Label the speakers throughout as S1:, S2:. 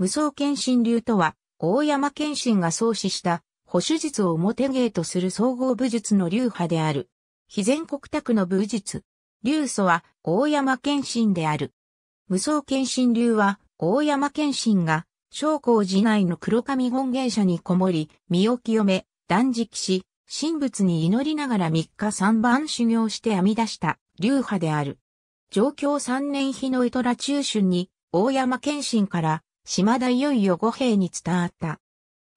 S1: 無双剣心流とは、大山剣心が創始した、保守術を表芸とする総合武術の流派である。非全国卓の武術。流祖は大山謙信である。無双謙信流は大山謙信が商工寺内の黒髪本芸者にこもり、身を清め、断食し、神仏に祈りながら三日三番修行して編み出した流派である。上京三年日の江ら中春に大山謙信から島田いよいよ五兵に伝わった。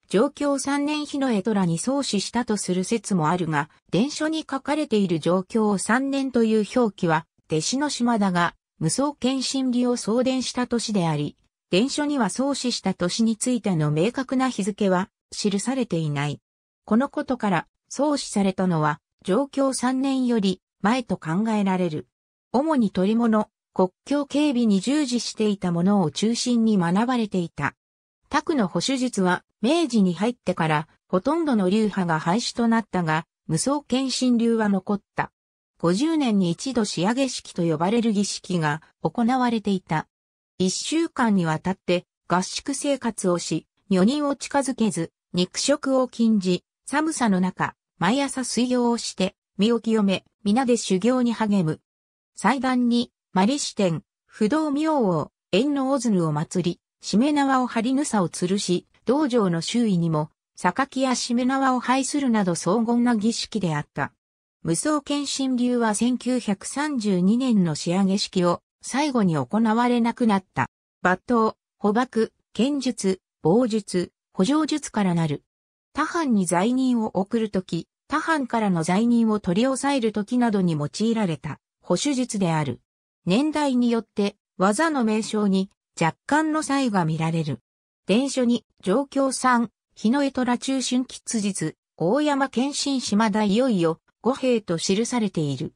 S1: 状況三年日の絵虎に創始したとする説もあるが、伝書に書かれている状況を三年という表記は、弟子の島田が無双剣心理を送伝した年であり、伝書には創始した年についての明確な日付は記されていない。このことから創始されたのは、状況3年より前と考えられる。主に鳥物、国境警備に従事していたものを中心に学ばれていた。タクの保守術は明治に入ってからほとんどの流派が廃止となったが、無双献身流は残った。50年に一度仕上げ式と呼ばれる儀式が行われていた。一週間にわたって合宿生活をし、女人を近づけず、肉食を禁じ、寒さの中、毎朝水行をして、身を清め、皆で修行に励む。祭壇にマリ支店、不動明王、縁のオズヌを祭り、しめ縄を張りぬさを吊るし、道場の周囲にも、榊やしめ縄を拝するなど荘厳な儀式であった。無双剣身流は1932年の仕上げ式を最後に行われなくなった。抜刀、捕縛、剣術、防術、補助術からなる。他藩に罪人を送るとき、他藩からの罪人を取り押さえるときなどに用いられた保守術である。年代によって技の名称に若干の差異が見られる。伝書に状況三、日の江虎中春吉日、大山謙信島田いよいよ五兵と記されている。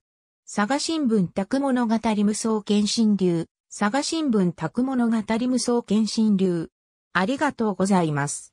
S1: 佐賀新聞宅物語無双謙信流、佐賀新聞宅物語無双謙信流。ありがとうございます。